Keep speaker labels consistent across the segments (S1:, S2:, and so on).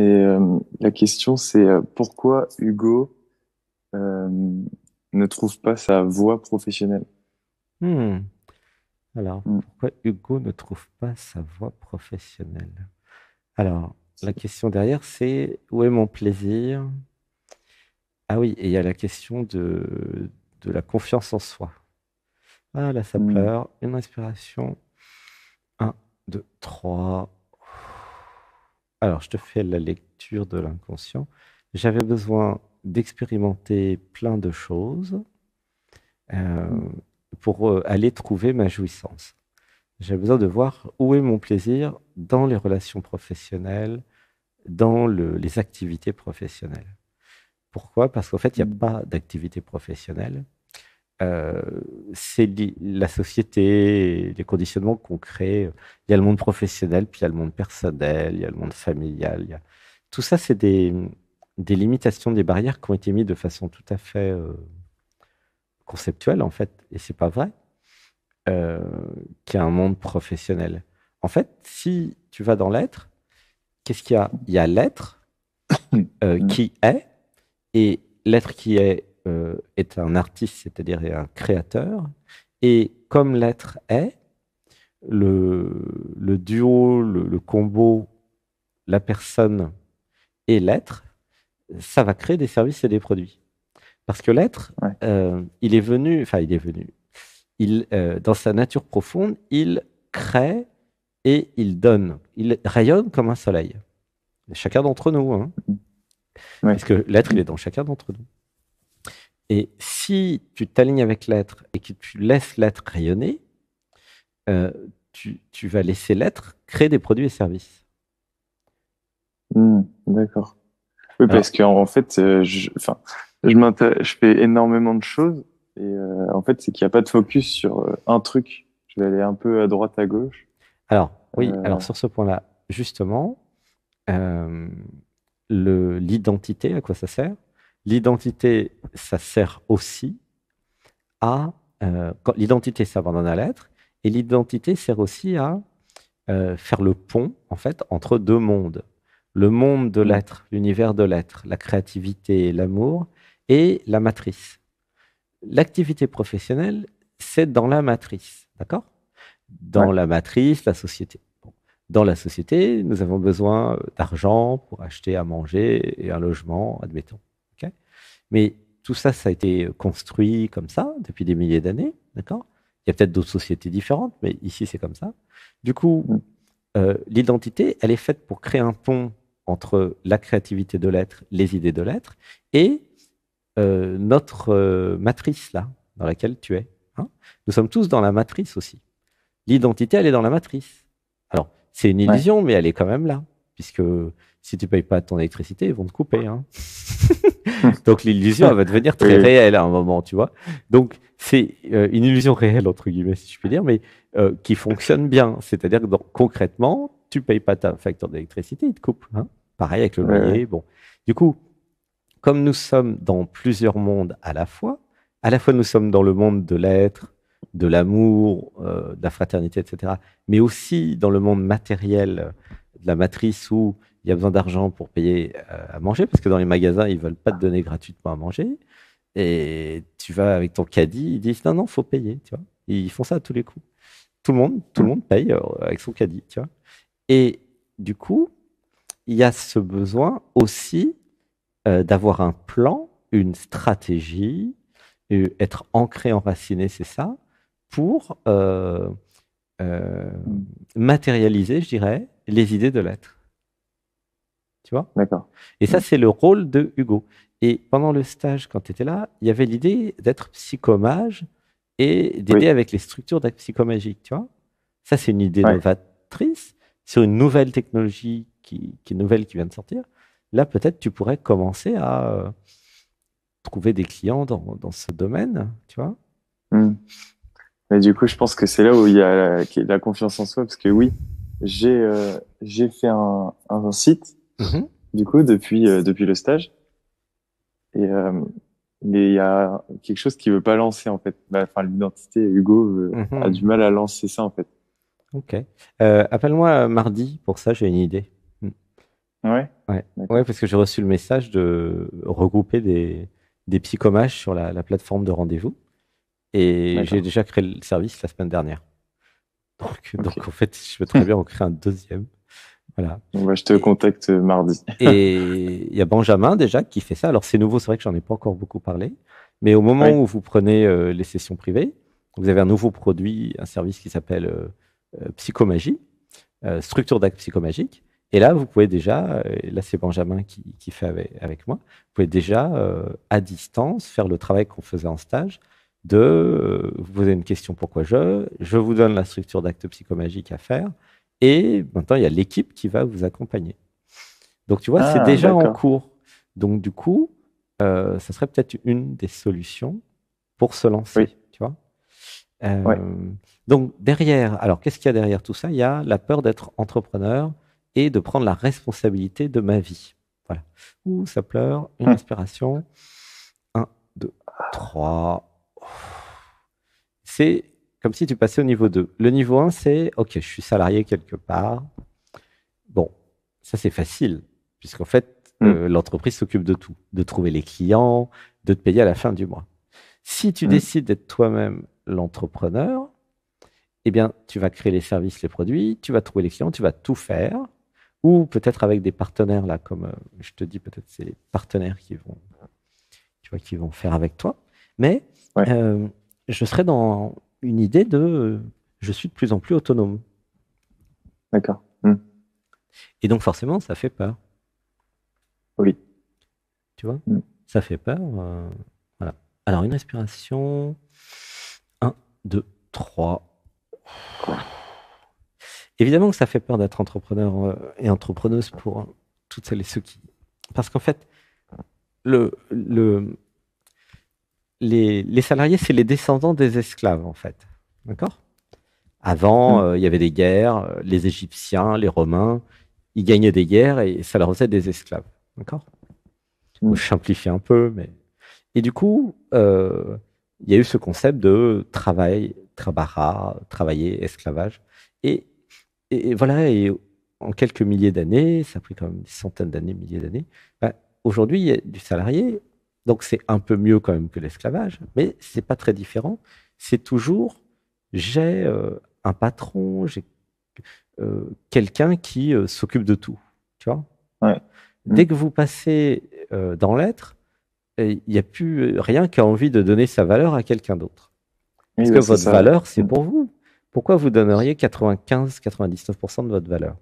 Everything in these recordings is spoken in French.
S1: Et euh, la question, c'est euh, euh, hmm. Hmm. pourquoi Hugo ne trouve pas sa voie professionnelle
S2: Alors, pourquoi Hugo ne trouve pas sa voie professionnelle Alors, la question derrière, c'est où est mon plaisir Ah oui, et il y a la question de, de la confiance en soi. Ah là, ça hmm. pleure. Une inspiration. Un, deux, trois... Alors, je te fais la lecture de l'inconscient. J'avais besoin d'expérimenter plein de choses euh, pour euh, aller trouver ma jouissance. J'avais besoin de voir où est mon plaisir dans les relations professionnelles, dans les activités professionnelles. Pourquoi Parce qu'en fait, il n'y a mmh. pas d'activité professionnelle. Euh, c'est la société, les conditionnements qu'on crée. Il y a le monde professionnel, puis il y a le monde personnel, il y a le monde familial. Tout ça, c'est des, limitations, des barrières qui ont été mises de façon tout à fait euh, conceptuelle, en fait, et c'est pas vrai, euh, qu'il y a un monde professionnel. En fait, si tu vas dans l'être, qu'est-ce qu'il y a Il y a l'être qui est, et l'être qui est euh, est un artiste, c'est-à-dire un créateur, et comme l'être est, le, duo, le, combo, la personne et l'être, ça va créer des services et des produits. Parce que l'être, euh, il est venu, enfin il est venu, il, euh, dans sa nature profonde, il crée et il donne. Il rayonne comme un soleil. Chacun d'entre nous. Hein. Parce que l'être, il est dans chacun d'entre nous. Et si tu t'alignes avec l'être et que tu laisses l'être rayonner, euh, tu, vas laisser l'être créer des produits et services. Hmm, d'accord.
S1: Oui, parce que en fait, euh, je, fais énormément de choses et euh, en fait, c'est qu'il n'y a pas de focus sur un truc. Je vais aller un peu à droite, à gauche.
S2: Alors, oui, alors sur ce point-là, justement, l'identité, à quoi ça sert L'identité, ça sert aussi à... Euh, l'identité, s'abandonne à l'être, et l'identité sert aussi à euh, faire le pont, en fait, entre deux mondes. Le monde de mm. l'être, l'univers de l'être, la créativité, l'amour, et la matrice. L'activité professionnelle, c'est dans la matrice, d'accord Dans la matrice, la société. Dans la société, nous avons besoin d'argent pour acheter à manger et un logement, admettons. Mais tout ça, ça a été construit comme ça depuis des milliers d'années, d'accord Il y a peut-être d'autres sociétés différentes, mais ici, c'est comme ça. Du coup, mm. euh, l'identité, elle est faite pour créer un pont entre la créativité de l'être, les idées de l'être, et euh, notre euh, matrice, là, dans laquelle tu es. Hein Nous sommes tous dans la matrice aussi. L'identité, elle est dans la matrice. Alors, c'est une illusion, mais elle est quand même là puisque si tu payes pas ton électricité, ils vont te couper. Hein. Donc l'illusion va devenir très réelle à un moment, tu vois. Donc c'est euh, une illusion réelle entre guillemets, si je puis dire, mais euh, qui fonctionne bien. C'est-à-dire que concrètement, tu payes pas ta facture d'électricité, ils te coupent. Hein. Pareil avec le loyer. Bon, du coup, comme nous sommes dans plusieurs mondes à la fois, à la fois nous sommes dans le monde de l'être, de l'amour, euh, de la fraternité, etc., mais aussi dans le monde matériel de la matrice où il y a besoin d'argent pour payer euh, à manger, parce que dans les magasins, ils ne veulent pas te ah. donner gratuitement à manger. Et tu vas avec ton caddie, ils disent non, non, faut payer, tu vois. ils font ça à tous les coups. Tout le monde, tout le mmh. monde paye euh, avec son caddie, tu vois. Et du coup, il y a ce besoin aussi euh, d'avoir un plan, une stratégie, être ancré, enraciné, c'est ça, pour mmh. matérialiser, je dirais, les idées de l'être. Tu vois D'accord. Et ça, c'est le rôle de Hugo. Et pendant le stage, quand tu étais là, il y avait l'idée d'être psychomage et d'aider avec les structures d'être psychomagique tu vois Ça, c'est une idée novatrice C'est une nouvelle technologie qui, est nouvelle, qui vient de sortir. Là, peut-être, tu pourrais commencer à euh, trouver des clients dans, ce domaine, tu vois
S1: hmm. Mais du coup, je pense que c'est là où il y a la confiance en soi, parce que oui, j'ai euh, j'ai fait un, un site mhm. du coup depuis euh, depuis le stage et euh, mais il y a quelque chose qui veut pas lancer en fait bah, enfin l'identité Hugo mhm. a du mal à lancer ça en fait
S2: ok appelle-moi mardi pour ça j'ai une idée hmm. ouais ouais, ouais parce que j'ai reçu le message de regrouper des des psychomages sur la, la plateforme de rendez-vous et j'ai déjà créé le service la semaine dernière donc, en fait, je veux très bien en créer un deuxième. Voilà. je te contacte euh, mardi. et il y a Benjamin déjà qui fait ça. Alors c'est nouveau, c'est vrai que j'en ai pas encore beaucoup parlé, mais au moment où vous prenez euh, les sessions privées, vous avez un nouveau produit, un service qui s'appelle euh, Psychomagie, structure d'actes psychomagique. Et là, vous pouvez déjà, là c'est Benjamin qui, fait avec, moi, vous pouvez déjà à distance faire le travail qu'on faisait en stage, de euh, vous poser une question pourquoi je, je vous donne la structure d'acte psychomagique à faire, et maintenant il y a l'équipe qui va vous accompagner. Donc tu vois, c'est ah, déjà en cours. Donc du coup, euh, ça serait peut-être une des solutions pour se lancer, tu vois. Euh, donc derrière, alors qu'est-ce qu'il y a derrière tout ça Il y a la peur d'être entrepreneur et de prendre la responsabilité de ma vie. Voilà. Ouh, ça pleure, une inspiration. Hum. un deux trois c'est comme si tu passais au niveau 2. Le niveau 1, c'est OK, je suis salarié quelque part. Bon, ça c'est facile, puisqu'en fait, hmm. euh, l'entreprise s'occupe de tout, de trouver les clients, de te payer à la fin du mois. Si tu hmm. décides d'être toi-même l'entrepreneur, eh bien, tu vas créer les services, les produits, tu vas trouver les clients, tu vas tout faire. Ou peut-être avec des partenaires, là, comme euh, je te dis, peut-être c'est les partenaires qui vont, tu vois, qui vont faire avec toi. Mais euh, je serais dans une idée de je suis de plus en plus autonome. D'accord. Hmm. Et donc forcément, ça fait peur. Oui. Tu vois hmm. Ça fait peur. Euh, voilà. Alors, une respiration. 1, 2, 3. Évidemment que ça fait peur d'être entrepreneur euh, et entrepreneuse pour toutes celles et ceux qui... Parce qu'en fait, le, le, les, salariés, c'est les descendants des esclaves, en fait. D'accord Avant, mm. euh, il y avait des guerres, euh, les Égyptiens, les Romains, ils gagnaient des guerres et ça leur faisait des esclaves. D'accord Je mm. simplifie un peu, mais. Et du coup, euh, il y a eu ce concept de travail, rare, travailler, esclavage. Et, voilà, et en quelques milliers d'années, ça a pris quand même des centaines d'années, milliers d'années, bah, aujourd'hui, il y a du salarié donc c'est un peu mieux quand même que l'esclavage, mais c'est pas très différent. C'est toujours j'ai euh, un patron, j'ai euh, quelqu'un qui euh, s'occupe de tout. Tu vois mmh. Dès que vous passez dans l'être, il n'y a plus rien qui a envie de donner sa valeur à quelqu'un d'autre. Parce bah, que votre valeur, c'est mmh. pour vous. Pourquoi vous donneriez 95-99% de votre valeur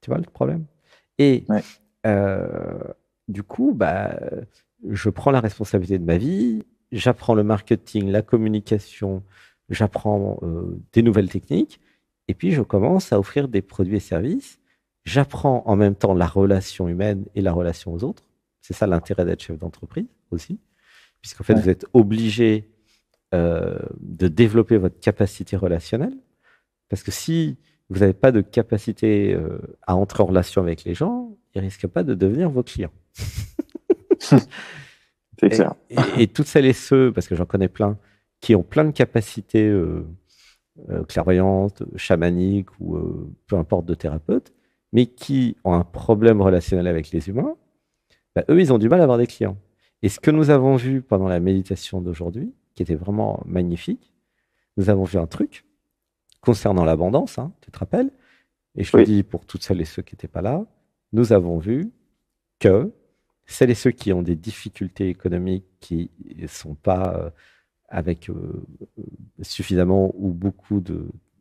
S2: Tu vois le problème Et du coup, bah, je prends la responsabilité de ma vie, j'apprends le marketing, la communication, j'apprends euh, des nouvelles techniques, et puis je commence à offrir des produits et services. J'apprends en même temps la relation humaine et la relation aux autres. C'est ça l'intérêt d'être chef d'entreprise aussi, puisqu'en fait, vous êtes obligé euh, de développer votre capacité relationnelle, parce que si vous n'avez pas de capacité euh, à entrer en relation avec les gens, ils ne risquent pas de devenir vos clients. c'est Et, toutes celles et ceux, parce que j'en connais plein, qui ont plein de capacités euh, euh, clairvoyantes, chamaniques ou euh, peu importe de thérapeutes, mais qui ont un problème relationnel avec les humains, bah, eux, ils ont du mal à avoir des clients. Et ce que nous avons vu pendant la méditation d'aujourd'hui, qui était vraiment magnifique, nous avons vu un truc concernant l'abondance, hein, tu te rappelles Et je le dis pour toutes celles et ceux qui n'étaient pas là, nous avons vu que celles et ceux qui ont des difficultés économiques, qui ne sont pas euh, avec euh, suffisamment ou beaucoup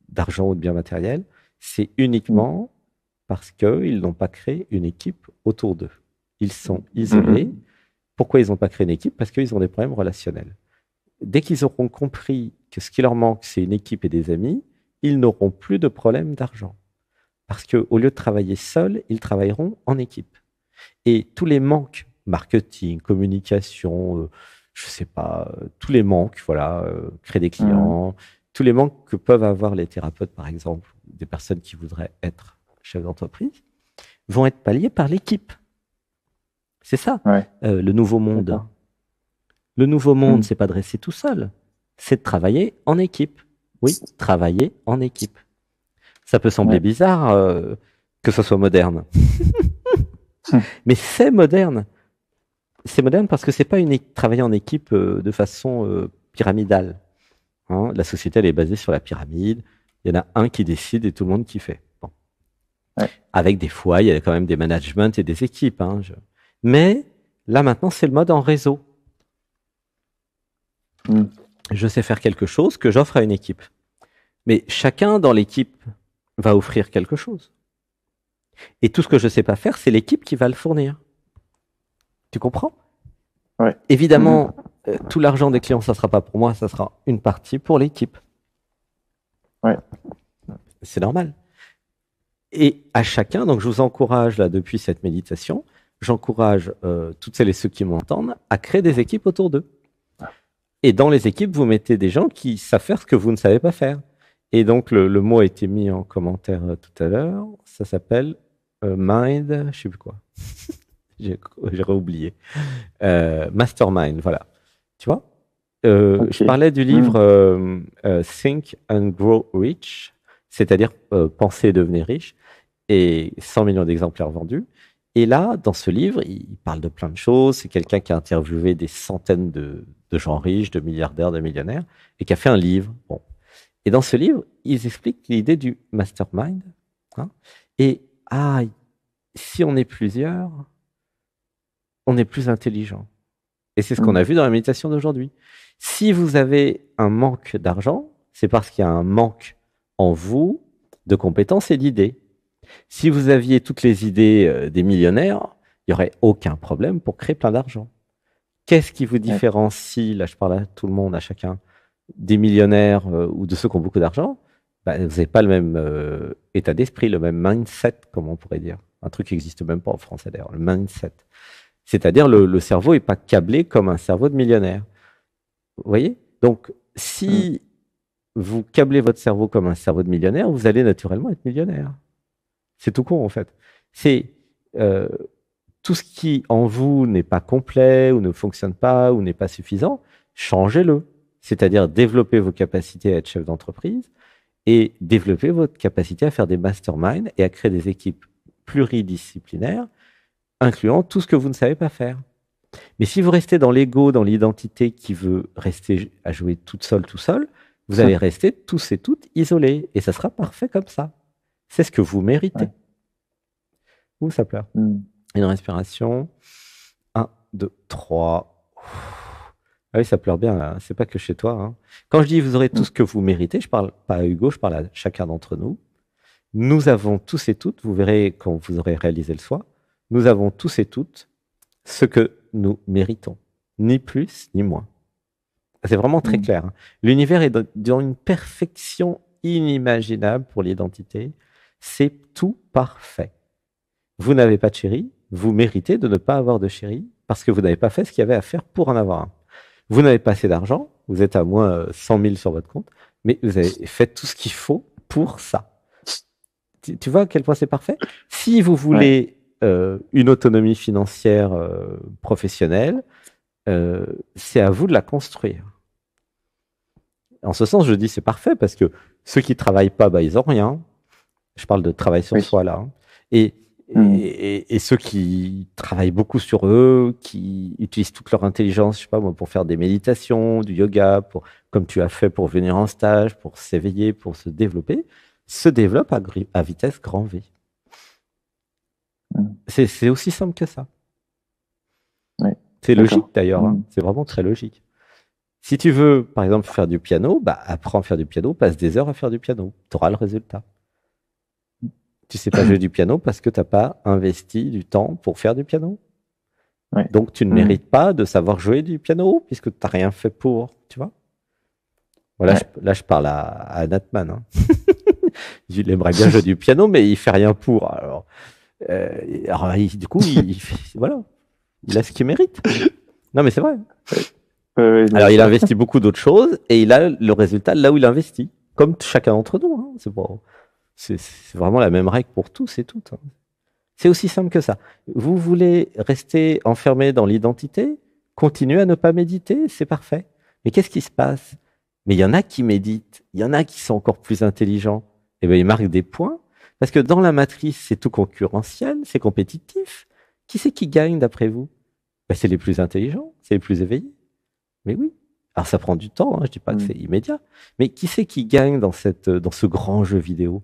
S2: d'argent ou de biens matériels, c'est uniquement parce qu'ils n'ont pas créé une équipe autour d'eux. Ils sont isolés. Mhm. Pourquoi ils n'ont pas créé une équipe Parce qu'ils ont des problèmes relationnels. Dès qu'ils auront compris que ce qui leur manque, c'est une équipe et des amis, ils n'auront plus de problèmes d'argent. Parce qu'au lieu de travailler seuls, ils travailleront en équipe. Et tous les manques, marketing, communication, euh, je sais pas, euh, tous les manques, voilà, euh, créer des mmh. clients, tous les manques que peuvent avoir les thérapeutes, par exemple, des personnes qui voudraient être chefs d'entreprise, vont être palliés par l'équipe. C'est ça, le nouveau monde. Le nouveau monde, c'est pas de rester tout seul, c'est de travailler en équipe. Oui, travailler en équipe. Ça peut sembler bizarre que ce soit moderne. Hum. Mais c'est moderne. C'est moderne parce que c'est pas une travailler en équipe euh, de façon euh, pyramidale. Hein. la société elle est basée sur la pyramide. Il y en a un qui décide et tout le monde qui fait. Bon. Avec des fois, il y a quand même des managements et des équipes. Hein, mais là maintenant, c'est le mode en réseau. Hum. Je sais faire quelque chose que j'offre à une équipe. Mais chacun dans l'équipe va offrir quelque chose. Et tout ce que je ne sais pas faire, c'est l'équipe qui va le fournir. Tu comprends Évidemment, mm-hmm. euh, tout l'argent des clients, ça ne sera pas pour moi, ça sera une partie pour l'équipe. C'est normal. Et à chacun, donc je vous encourage là depuis cette méditation, j'encourage euh, toutes celles et ceux qui m'entendent à créer des équipes autour d'eux. Et dans les équipes, vous mettez des gens qui savent faire ce que vous ne savez pas faire. Et donc, le, mot a été mis en commentaire euh, tout à l'heure. Ça s'appelle euh, Mind, je sais plus quoi. J'aurais oublié. Euh, mastermind, voilà. Tu vois Je parlais du livre hmm. Think and Grow Rich, c'est-à-dire penser et devenir riche, et 100 millions d'exemplaires vendus. Et là, dans ce livre, il parle de plein de choses. C'est quelqu'un qui a interviewé des centaines de, de gens riches, de milliardaires, de millionnaires, et qui a fait un livre. Bon, et dans ce livre, ils expliquent l'idée du mastermind. Hein, et ah, si on est plusieurs, on est plus intelligent. Et c'est ce qu'on mm. a vu dans la méditation d'aujourd'hui. Si vous avez un manque d'argent, c'est parce qu'il y a un manque en vous de compétences et d'idées. Si vous aviez toutes les idées euh, des millionnaires, il n'y aurait aucun problème pour créer plein d'argent. Qu'est-ce qui vous différencie, là je parle à tout le monde, à chacun, des millionnaires euh, ou de ceux qui ont beaucoup d'argent, bah, vous n'avez pas le même euh, état d'esprit, le même mindset, comme on pourrait dire. Un truc qui n'existe même pas en français d'ailleurs, le mindset. C'est-à-dire le, cerveau n'est pas câblé comme un cerveau de millionnaire. Vous voyez Donc, si mm. vous câblez votre cerveau comme un cerveau de millionnaire, vous allez naturellement être millionnaire. C'est tout court, en fait. C'est euh, tout ce qui en vous n'est pas complet ou ne fonctionne pas ou n'est pas suffisant, changez-le c'est-à-dire développer vos capacités à être chef d'entreprise et développer votre capacité à faire des masterminds et à créer des équipes pluridisciplinaires, incluant tout ce que vous ne savez pas faire. Mais si vous restez dans l'ego, dans l'identité qui veut rester à jouer toute seule, tout seul, vous allez rester tous et toutes isolés. Et ça sera parfait comme ça. C'est ce que vous méritez. Où ça pleure. Hmm. Une respiration. Un, deux, trois. Ah oui, ça pleure bien, là. c'est pas que chez toi. Hein. Quand je dis vous aurez tout ce que vous méritez, je parle pas à Hugo, je parle à chacun d'entre nous. Nous avons tous et toutes, vous verrez quand vous aurez réalisé le soi, nous avons tous et toutes ce que nous méritons, ni plus ni moins. C'est vraiment très mm. clair. Hein. L'univers est dans une perfection inimaginable pour l'identité. C'est tout parfait. Vous n'avez pas de chéri, vous méritez de ne pas avoir de chéri parce que vous n'avez pas fait ce qu'il y avait à faire pour en avoir un. Vous n'avez pas assez d'argent, vous êtes à moins 100 euh, 000 sur votre compte, mais vous avez fait tout ce qu'il faut pour ça. Tu, vois à quel point c'est parfait Si vous voulez euh, une autonomie financière euh, professionnelle, c'est à vous de la construire. En ce sens, je dis c'est parfait parce que ceux qui travaillent pas, bah, ils n'ont rien. Je parle de travail sur soi là. Hein. Et Hmm. Et, ceux qui travaillent beaucoup sur eux, qui utilisent toute leur intelligence, je sais pas moi, pour faire des méditations, du yoga, pour, comme tu as fait pour venir en stage, pour s'éveiller, pour se développer, se développent à, vitesse grand V. Hmm. C'est aussi simple que ça. C'est logique d'ailleurs, hein. hmm. c'est vraiment très logique. Si tu veux, par exemple, faire du piano, bah, apprends à faire du piano, passe des heures à faire du piano, tu auras le résultat. Tu sais pas jouer du piano parce que tu n'as pas investi du temps pour faire du piano. Donc tu ne mm. mérites pas de savoir jouer du piano puisque tu n'as rien fait pour, tu vois. Voilà, là je parle à, Natman. il hein. aimerait bien jouer du piano, mais il fait rien pour. Alors, euh, du coup, il, voilà, il a ce qu'il mérite. Non, mais c'est vrai. alors, il investit beaucoup d'autres choses et il a le résultat là où il investit, comme chacun d'entre nous. Hein. C'est bon. C'est vraiment la même règle pour tous et toutes. Hein. C'est aussi simple que ça. Vous voulez rester enfermé dans l'identité, continuez à ne pas méditer, c'est parfait. Mais qu'est-ce qui se passe Mais il y en a qui méditent, il y en a qui sont encore plus intelligents. Et eh bien, ils marquent des points, parce que dans la matrice, c'est tout concurrentiel, c'est compétitif. Qui c'est qui gagne d'après vous ben, C'est les plus intelligents, c'est les plus éveillés. Mais oui. Alors ça prend du temps, hein, je ne dis pas que mm. c'est immédiat. Mais qui c'est qui gagne dans, cette, dans ce grand jeu vidéo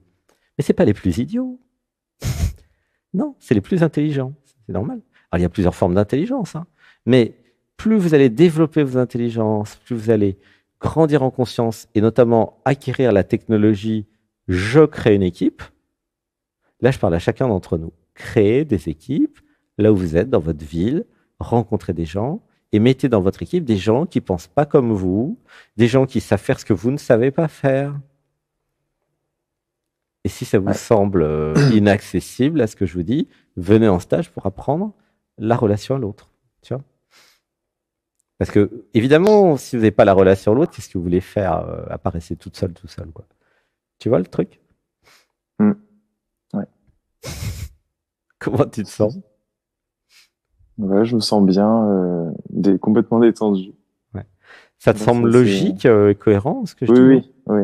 S2: mais ce n'est pas les plus idiots. non, c'est les plus intelligents. C'est normal. Alors, il y a plusieurs formes d'intelligence. Hein. Mais plus vous allez développer vos intelligences, plus vous allez grandir en conscience et notamment acquérir la technologie je crée une équipe. Là, je parle à chacun d'entre nous. Créez des équipes là où vous êtes, dans votre ville, rencontrez des gens et mettez dans votre équipe des gens qui pensent pas comme vous, des gens qui savent faire ce que vous ne savez pas faire, et si ça vous semble euh, inaccessible à ce que je vous dis, venez en stage pour apprendre la relation à l'autre. Tu vois Parce que, évidemment, si vous n'avez pas la relation à l'autre, qu'est-ce que vous voulez faire euh, toute seule, tout seul. Quoi. Tu vois le truc
S1: mm. Ouais.
S2: Comment tu te sens
S1: Ouais, je me sens bien, euh, des, complètement détendu.
S2: Ouais. Ça te bah, semble logique, euh, et cohérent, ce que je oui, oui,
S1: oui,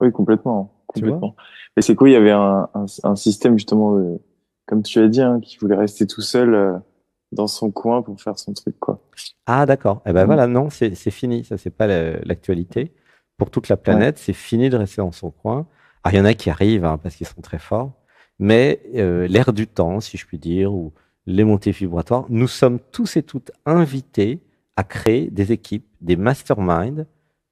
S1: oui, complètement. Mais c'est quoi Il y avait un, système justement, euh, comme tu as dit, hein, qui voulait rester tout seul euh, dans son coin pour faire son truc, quoi.
S2: Ah d'accord. Et eh ben mm. voilà, non, c'est fini. Ça, c'est pas l'actualité. Pour toute la planète, c'est fini de rester dans son coin. Ah, il y en a qui arrivent hein, parce qu'ils sont très forts, mais l'ère euh, l'air du temps, si je puis dire, ou les montées vibratoires, nous sommes tous et toutes invités à créer des équipes, des masterminds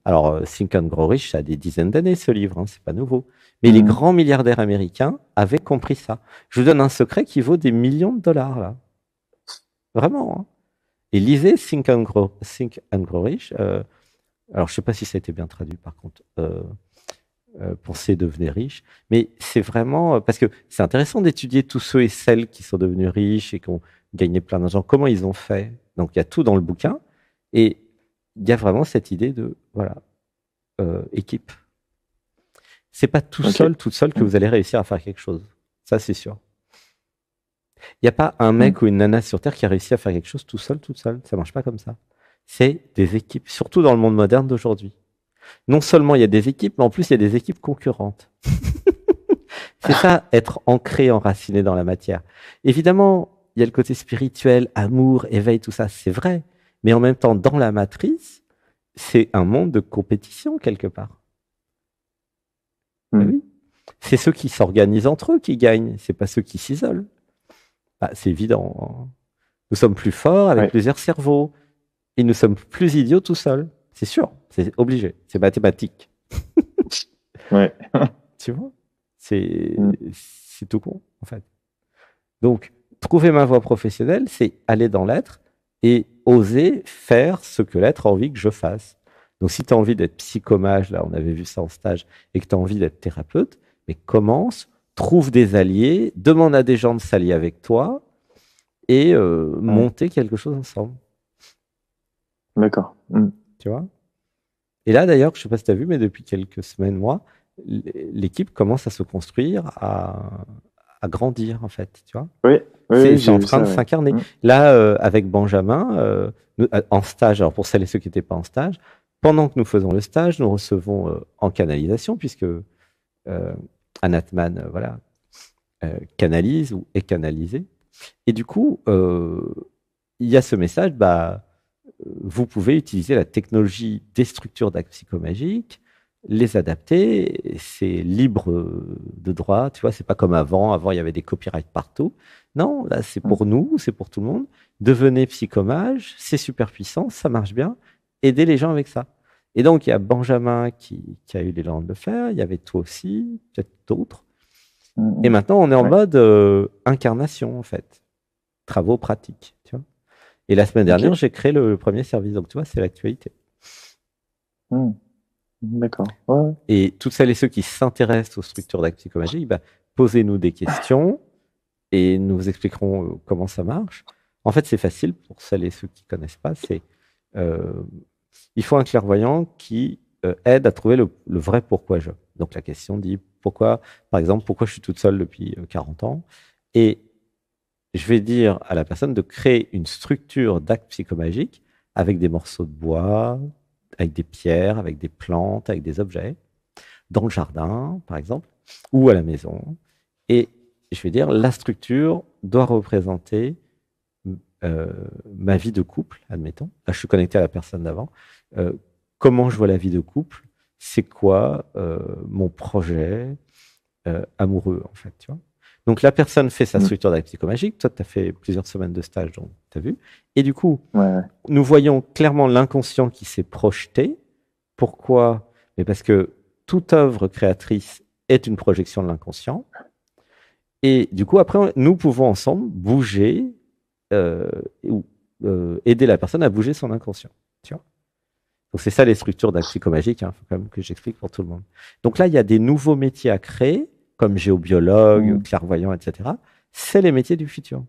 S2: alors, euh, Think and Grow Rich, ça a des dizaines d'années ce livre, hein, c'est pas nouveau. Mais les mm. grands milliardaires américains avaient compris ça. Je vous donne un secret qui vaut des millions de dollars, là. Vraiment. Hein. Et lisez Think and Grow, Rich. Euh, alors, je sais pas si ça a été bien traduit, par contre. Euh, euh, penser devenir riche. Mais c'est vraiment. Euh, parce que c'est intéressant d'étudier tous ceux et celles qui sont devenus riches et qui ont gagné plein d'argent. Comment ils ont fait Donc, il y a tout dans le bouquin. Et il y a vraiment cette idée de voilà euh, équipe. C'est pas tout seul, tout seul que mm. vous allez réussir à faire quelque chose. Ça, c'est sûr. Il n'y a pas un mm. mec ou une nana sur Terre qui a réussi à faire quelque chose tout seul, tout seul. Ça marche pas comme ça. C'est des équipes, surtout dans le monde moderne d'aujourd'hui. Non seulement il y a des équipes, mais en plus il y a des équipes concurrentes. c'est ça, être ancré, enraciné dans la matière. Évidemment, il y a le côté spirituel, amour, éveil, tout ça, c'est vrai. Mais en même temps, dans la matrice, c'est un monde de compétition quelque part. Hmm. Bah oui. C'est ceux qui s'organisent entre eux qui gagnent, c'est pas ceux qui s'isolent. Bah, c'est évident. Hein. Nous sommes plus forts avec plusieurs cerveaux et nous sommes plus idiots tout seuls. C'est sûr, c'est obligé, c'est mathématique. ouais. tu vois hmm. C'est tout con, en fait. Donc, trouver ma voie professionnelle, c'est aller dans l'être et oser faire ce que l'être a envie que je fasse. Donc si tu as envie d'être psychomage, là on avait vu ça en stage, et que tu as envie d'être thérapeute, mais commence, trouve des alliés, demande à des gens de s'allier avec toi et euh, monter quelque chose ensemble. D'accord. Mm. Tu vois Et là d'ailleurs, je ne sais pas si tu as vu, mais depuis quelques semaines, moi, l'équipe commence à se construire, à, à grandir, en fait. Tu vois Oui. c'est en train de s'incarner. Mm. Là, euh, avec Benjamin, euh, euh, en stage, alors pour celles et ceux qui n'étaient pas en stage, pendant que nous faisons le stage, nous recevons en canalisation, puisque Anatman voilà, canalise ou est canalisé. Et du coup, il y a ce message bah, vous pouvez utiliser la technologie des structures d'actes psychomagiques les adapter, c'est libre de droit, tu vois, c'est pas comme avant, avant il y avait des copyrights partout. Non, là c'est mm. pour nous, c'est pour tout le monde. Devenez psychomage, c'est super puissant, ça marche bien, aidez les gens avec ça. Et donc il y a Benjamin qui, a eu l'élan de le faire, il y avait toi aussi, peut-être d'autres. Mm. Et maintenant on est en mode euh, incarnation en fait, travaux pratiques, tu vois. Et la semaine dernière, j'ai créé le, premier service, donc tu vois, c'est l'actualité.
S1: Mm. D'accord.
S2: Et toutes celles et ceux qui s'intéressent aux structures d'actes psychomagiques, bah, posez-nous des questions et nous vous expliquerons euh, comment ça marche. En fait, c'est facile pour celles et ceux qui ne connaissent pas. C'est euh, il faut un clairvoyant qui euh, aide à trouver le, vrai pourquoi je. Donc la question dit pourquoi, par exemple, pourquoi je suis toute seule depuis 40 ans Et je vais dire à la personne de créer une structure d'actes psychomagiques avec des morceaux de bois, avec des pierres, avec des plantes, avec des objets, dans le jardin, par exemple, ou à la maison. Et je vais dire, la structure doit représenter euh, ma vie de couple, admettons. Là, je suis connecté à la personne d'avant. Euh, comment je vois la vie de couple C'est quoi euh, mon projet amoureux, en fait, tu vois donc la personne fait sa mm. structure d'acte psychomagique. Toi, tu as fait plusieurs semaines de stage, donc tu as vu. Et du coup, nous voyons clairement l'inconscient qui s'est projeté. Pourquoi Mais parce que toute œuvre créatrice est une projection de l'inconscient. Et du coup, après, nous pouvons ensemble bouger euh, ou euh, aider la personne à bouger son inconscient. Tu vois donc c'est ça les structures d'un psychomagique, il hein. faut quand même que j'explique pour tout le monde. Donc là, il y a des nouveaux métiers à créer comme géobiologue, mm. clairvoyant, etc., c'est les métiers du futur.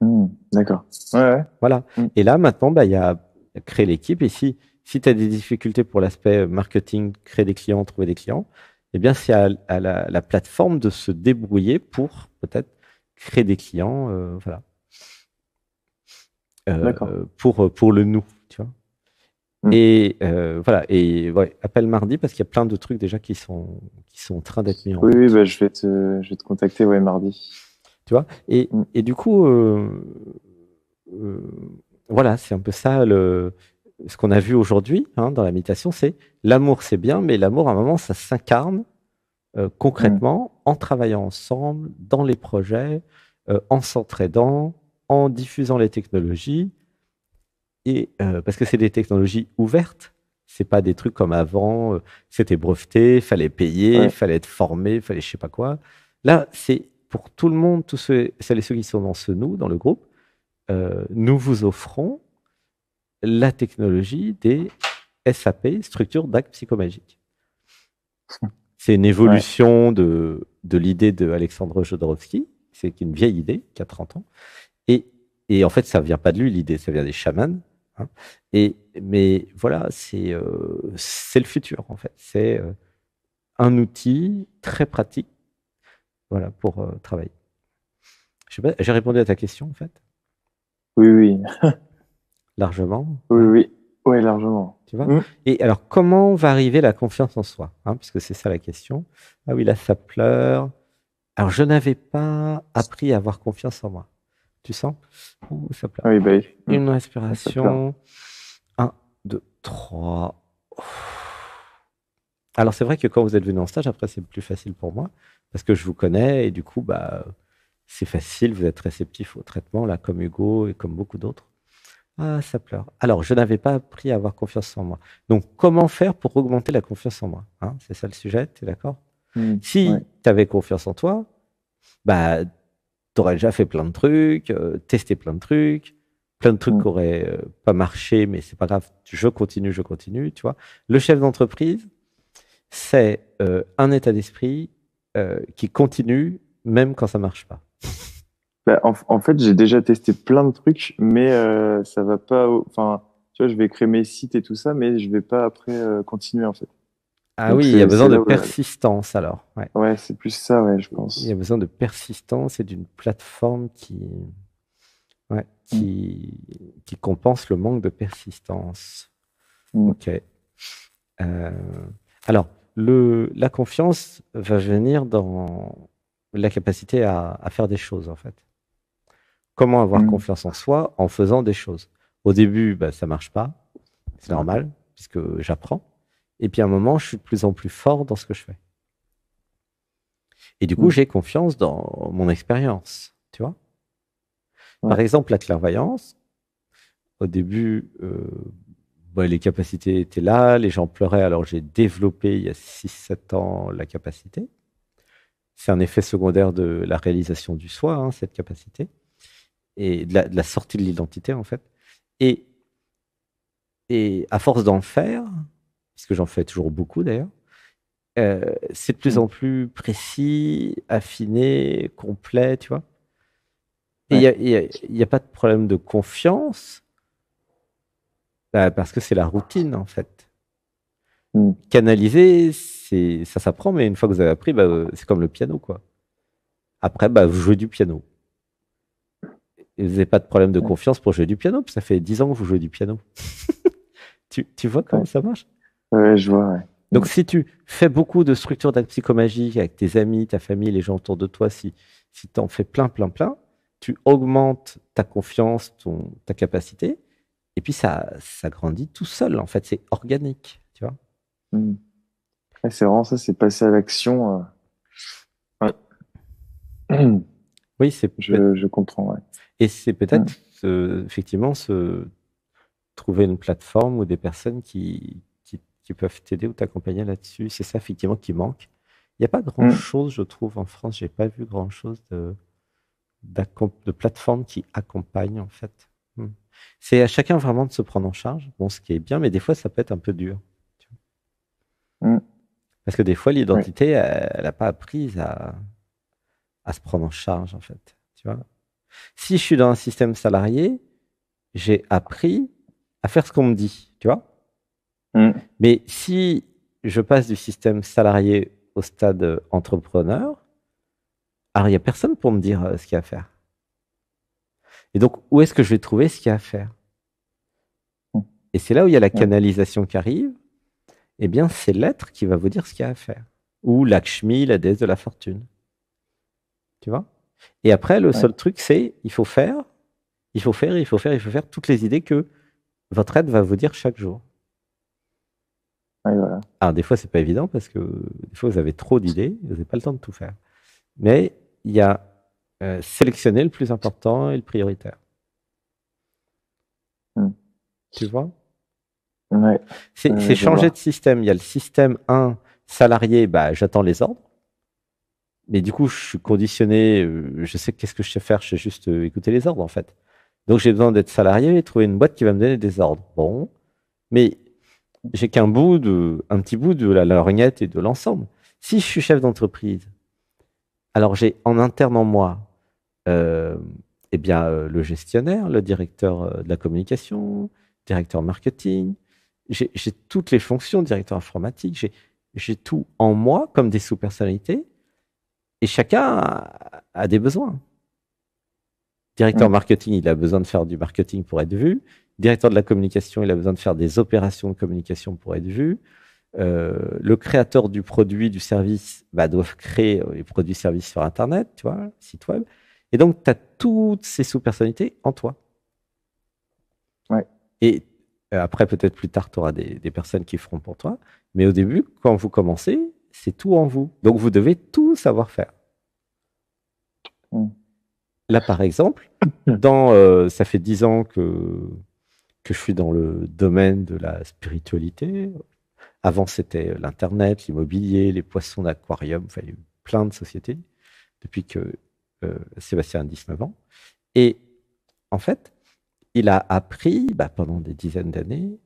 S2: Mm. D'accord. Ouais, Voilà. Mm. Et là, maintenant, bah, il y a créer l'équipe. Et si, tu as des difficultés pour l'aspect euh, marketing, créer des clients, trouver des clients, eh bien, c'est à, la, plateforme de se débrouiller pour peut-être créer des clients. Euh, voilà. Euh, pour, pour le nous, tu vois. Mm. Et euh, voilà, et ouais, appelle mardi parce qu'il y a plein de trucs déjà qui sont, qui sont en train d'être mis en place. Oui, bah, je,
S1: vais te, je vais te contacter ouais, mardi.
S2: Tu vois et, mm. et, du coup, euh, euh, voilà, c'est un peu ça le, ce qu'on a vu aujourd'hui hein, dans la méditation c'est l'amour, c'est bien, mais l'amour, à un moment, ça s'incarne concrètement mm. en travaillant ensemble, dans les projets, en s'entraidant, en diffusant les technologies et euh, parce que c'est des technologies ouvertes. C'est pas des trucs comme avant, euh, c'était breveté, fallait payer, il fallait être formé, fallait je sais pas quoi. Là, c'est pour tout le monde, tous ceux, celles et ceux qui sont dans ce nous, dans le groupe, euh, nous vous offrons la technologie des SAP, Structures d'Actes psychomagique. C'est une évolution de, de l'idée d'Alexandre Jodorowsky, c'est une vieille idée qui a 30 ans. Et, et en fait, ça ne vient pas de lui, l'idée, ça vient des chamans Hein. Et, mais voilà, euh, c'est le futur, en fait. C'est euh, un outil très pratique voilà, pour euh, travailler. J'ai répondu à ta question, en fait.
S1: Oui, oui.
S2: largement.
S1: Oui, oui. Oui, largement.
S2: Tu vois mm. Et alors, comment va arriver la confiance en soi hein, Puisque c'est ça la question. Ah oui, là, ça pleure. Alors, je n'avais pas appris à avoir confiance en moi. Tu sens ça ah bah mmh. Une respiration. 1, 2, 3. Alors, c'est vrai que quand vous êtes venu en stage, après, c'est plus facile pour moi parce que je vous connais et du coup, bah, c'est facile. Vous êtes réceptif au traitement, là, comme Hugo et comme beaucoup d'autres. Ah, ça pleure. Alors, je n'avais pas appris à avoir confiance en moi. Donc, comment faire pour augmenter la confiance en moi hein C'est ça le sujet, tu es d'accord mmh, Si tu avais confiance en toi, bah, tu aurais déjà fait plein de trucs, euh, testé plein de trucs, plein de trucs mm. qui n'auraient euh, pas marché, mais c'est pas grave, je continue, je continue, tu vois. Le chef d'entreprise, c'est euh, un état d'esprit qui continue même quand ça marche pas. Bah, en, en, fait,
S1: j'ai déjà testé plein de trucs, mais ça va pas. Enfin, tu vois, je vais créer mes sites et tout ça, mais je vais pas après continuer en fait. Ah oui, il y a besoin de euh,
S2: persistance alors. Ouais, c'est plus ça, ouais, je pense. Il y a besoin de persistance et d'une plateforme qui, qui, mm. qui compense le manque de persistance. Mm. Ok. Euh, alors, le, la confiance va venir dans la capacité à, faire des choses, en fait. Comment avoir mm. confiance en soi en faisant des choses Au début, bah, ça marche pas, c'est normal, puisque j'apprends et puis à un moment, je suis de plus en plus fort dans ce que je fais. Et du coup, mm. j'ai confiance dans mon expérience, tu vois. Par exemple, la clairvoyance, au début, euh, bah, les capacités étaient là, les gens pleuraient, alors j'ai développé il y a 6-7 ans la capacité. C'est un effet secondaire de la réalisation du soi, hein, cette capacité, et de la, de la sortie de l'identité, en fait. Et, et à force d'en faire, puisque j'en fais toujours beaucoup d'ailleurs, euh, c'est de plus mm. en plus précis, affiné, complet, tu vois. Et il n'y a, pas de problème de confiance, bah, parce que c'est la routine, en fait. Mm. canaliser Canaliser, ça s'apprend, mais une fois que vous avez appris, bah, c'est comme le piano, quoi. Après, bah, vous jouez du piano. vous n'avez pas de problème de confiance pour jouer du piano, ça fait 10 ans que vous jouez du piano. tu, vois comment ça marche vois. Donc, si tu fais beaucoup de structures d'actes psychomagiques avec tes amis, ta famille, les gens autour de toi, si, si tu en fais plein, plein, plein, tu augmentes ta confiance, ton, ta capacité, et puis ça, ça grandit tout seul, en fait. C'est organique, tu vois. Hmm. C'est vraiment ça, c'est passer à l'action.
S1: Euh,
S2: oui, c'est je, je, comprends. Et c'est peut-être, hmm. euh, effectivement, se trouver une plateforme ou des personnes qui, qui peuvent t'aider ou t'accompagner là-dessus. C'est ça, effectivement, qui manque. Il n'y a pas mm. grand-chose, je trouve, en France. J'ai pas vu grand-chose de, de plateforme qui accompagne, en fait. Mm. C'est à chacun vraiment de se prendre en charge, bon, ce qui est bien, mais des fois, ça peut être un peu dur. Mm. Parce que des fois, l'identité, elle n'a pas appris à, à se prendre en charge, en fait. Tu vois si je suis dans un système salarié, j'ai appris à faire ce qu'on me dit, tu vois Mm. Mais si je passe du système salarié au stade euh, entrepreneur, alors il n'y a personne pour me dire euh, ce qu'il y a à faire. Et donc, où est-ce que je vais trouver ce qu'il y a à faire mm. Et c'est là où il y a la mm. canalisation qui arrive. Eh bien, c'est l'être qui va vous dire ce qu'il y a à faire. Ou Lakshmi, la déesse de la fortune. Tu vois Et après, le seul truc, c'est il faut faire, il faut faire, il faut faire, il faut faire toutes les idées que votre aide va vous dire chaque jour des fois, c'est pas évident parce que des fois, vous avez trop d'idées, vous n'avez pas le temps de tout faire. Mais il y a euh, sélectionner le plus important et le prioritaire. Hmm. Tu vois
S1: C'est changer de
S2: système. Il y a le système 1, salarié, bah, j'attends les ordres. Mais du coup, je suis conditionné, euh, je sais qu'est-ce que je sais faire, je sais juste euh, écouter les ordres en fait. Donc j'ai besoin d'être salarié et trouver une boîte qui va me donner des ordres. Bon, mais j'ai qu'un bout de, un petit bout de la lorgnette et de l'ensemble. Si je suis chef d'entreprise, alors j'ai en interne en moi, euh, eh bien euh, le gestionnaire, le directeur euh, de la communication, directeur marketing, j'ai toutes les fonctions, directeur informatique, j'ai tout en moi comme des sous-personnalités, et chacun a des besoins. Directeur marketing, il a besoin de faire du marketing pour être vu. Directeur de la communication, il a besoin de faire des opérations de communication pour être vu. Euh, le créateur du produit, du service, bah, doit créer les produits, services sur Internet, tu vois, site web. Et donc, tu as toutes ces sous-personnalités en toi. Ouais. Et euh, après, peut-être plus tard, tu auras des, personnes qui feront pour toi. Mais au début, quand vous commencez, c'est tout en vous. Donc, vous devez tout savoir faire. Mmh. Là, par exemple, dans, euh, ça fait dix ans que, que je suis dans le domaine de la spiritualité. Avant, c'était l'Internet, l'immobilier, les poissons d'aquarium. Enfin, il y a eu plein de sociétés depuis que euh, Sébastien a 19 ans. Et en fait, il a appris bah, pendant des dizaines d'années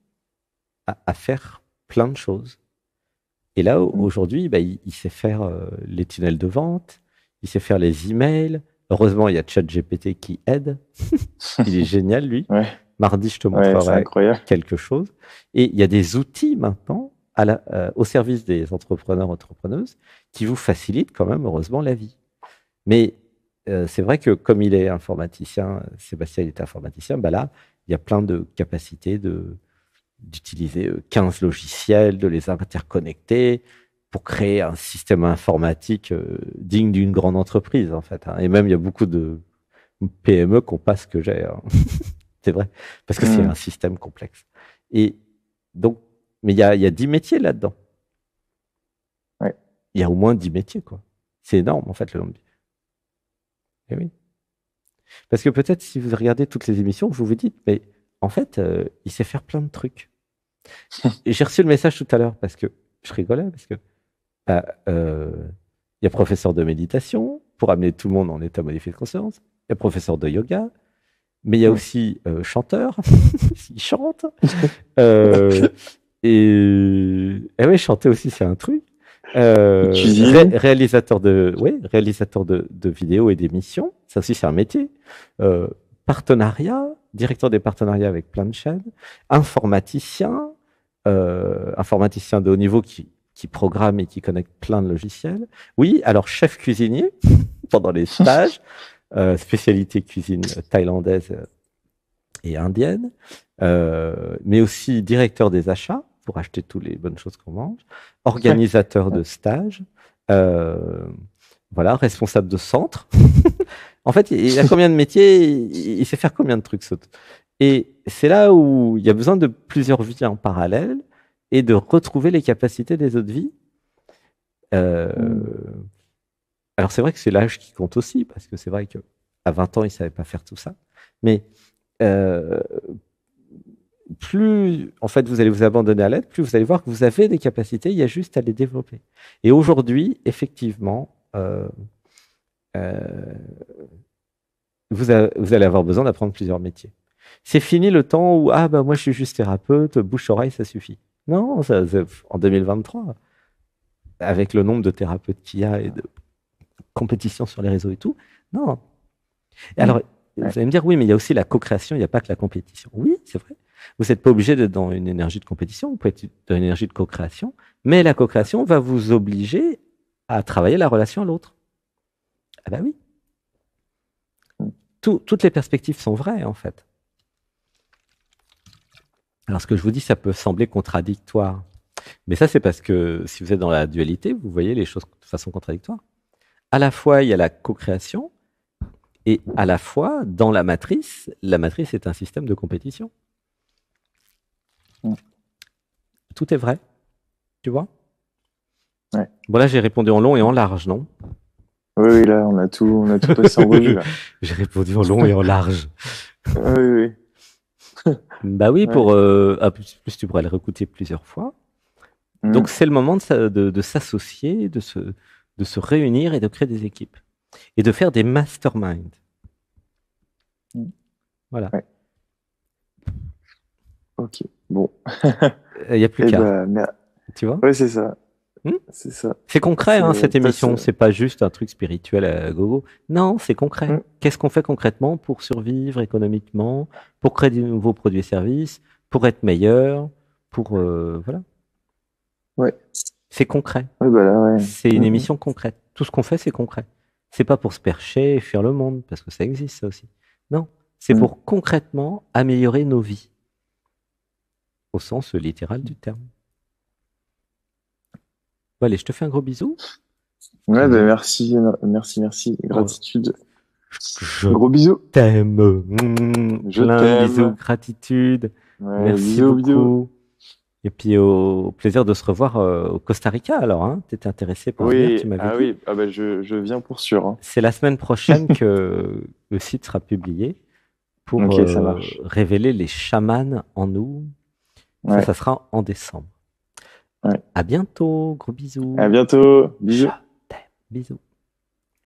S2: à, faire plein de choses. Et là, mmh. aujourd'hui, bah, il, sait faire euh, les tunnels de vente, il sait faire les emails, Heureusement, il y a ChatGPT qui aide. il est génial, lui. Mardi, je te montrerai quelque chose. Et il y a des outils maintenant euh, au service des entrepreneurs, entrepreneuses, qui vous facilitent quand même, heureusement, la vie. Mais euh, c'est vrai que comme il est informaticien, Sébastien est informaticien, bah là, il y a plein de capacités de, d'utiliser 15 euh, logiciels, de les interconnecter, pour créer un système informatique euh, digne d'une grande entreprise, en fait. Hein. Et même, il y a beaucoup de PME qui passe pas ce que j'ai. Hein. c'est vrai. Parce que c'est hmm. un système complexe. Et donc, mais il y a, y métiers là-dedans. Il y a au moins 10 métiers, quoi. C'est énorme, en fait, le nombre. Eh oui. Parce que peut-être, si vous regardez toutes les émissions, vous vous dites, mais en fait, euh, il sait faire plein de trucs. J'ai reçu le message tout à l'heure parce que je rigolais, parce que il ah, euh, y a professeur de méditation pour amener tout le monde en état modifié de conscience. Il y a professeur de yoga. Mais il y a aussi euh, chanteur. il chante. Euh, et, oui, chanter aussi, c'est un truc. réalisateur de, ouais, réalisateur de, de vidéos et d'émissions. Ça aussi, c'est un métier. partenariat, directeur des partenariats avec plein de chaînes. Informaticien, informaticien de haut niveau qui qui programme et qui connecte plein de logiciels. Oui, alors chef cuisinier pendant les stages, euh, spécialité cuisine thaïlandaise euh, et indienne, euh, mais aussi directeur des achats pour acheter toutes les bonnes choses qu'on mange, organisateur de stages, voilà, responsable de centre. en fait, il a combien de métiers, il sait faire combien de trucs. Et c'est là où il y a besoin de plusieurs vies en parallèle et de retrouver les capacités des autres vies. Euh, alors c'est vrai que c'est l'âge qui compte aussi, parce que c'est vrai que à 20 ans, il ne savait pas faire tout ça. Mais euh, plus en fait vous allez vous abandonner à l'aide, plus vous allez voir que vous avez des capacités, il y a juste à les développer. Et aujourd'hui, effectivement, euh, vous, vous allez avoir besoin d'apprendre plusieurs métiers. C'est fini le temps où ah bah moi je suis juste thérapeute, bouche oreille ça suffit. Non, ça, en 2023, avec le nombre de thérapeutes qu'il y a et de compétitions sur les réseaux et tout, non. alors, vous allez me dire, oui, mais il y a aussi la co-création, il n'y a pas que la compétition. Oui, c'est vrai. Vous n'êtes pas obligé d'être dans une énergie de compétition, vous pouvez être dans une énergie de co-création, mais la co-création va vous obliger à travailler la relation à l'autre. Ah ben oui. Mm. toutes les perspectives sont vraies, en fait. Alors, ce que je vous dis, ça peut sembler contradictoire. Mais ça, c'est parce que si vous êtes dans la dualité, vous voyez les choses de façon contradictoire. À la fois, il y a la co-création, et à la fois, dans la matrice, la matrice est un système de compétition. Tout est vrai, tu vois ouais. Bon, là, j'ai répondu en long et en large, non oui, oui, là, on a tout, on j'ai répondu en long et en large. oui, oui bah oui, pour euh, ah, plus, tu pourrais le réécouter plusieurs fois. Mm. Donc c'est le moment de, s'associer, de se, de se réunir et de créer des équipes et de faire des masterminds. Mm. Voilà. Ouais. Ok, bon. Il euh, n'y a plus eh qu'à. Ben, tu vois Oui, c'est
S1: ça. Hmm c'est ça. C'est concret, hein, cette émission. C'est
S2: pas juste un truc spirituel à gogo. Non, c'est concret. Hmm. Qu'est-ce qu'on fait concrètement pour survivre économiquement, pour créer de nouveaux produits et services, pour être meilleur, pour euh, voilà. Ouais. C'est concret.
S1: Bah c'est une hmm. émission
S2: concrète. Tout ce qu'on fait, c'est concret. C'est pas pour se percher et fuir le monde, parce que ça existe ça aussi. Non, c'est pour concrètement améliorer nos vies, au sens littéral du terme allez, je te fais un gros bisou.
S1: Euh, ben, merci, merci, merci. Gratitude. Je gros
S2: bisous. T'aime. je t'aime. gratitude. merci beaucoup. Et puis au, plaisir de se revoir euh, au Costa Rica alors. Hein. Tu étais intéressé par venir, tu ah Oui,
S1: ah ben, je, viens pour sûr.
S2: Hein. C'est la semaine prochaine que le site sera publié pour euh, révéler les chamans en nous. ça sera en décembre. À bientôt. Gros bisous. À bientôt. Bisous. Bisous.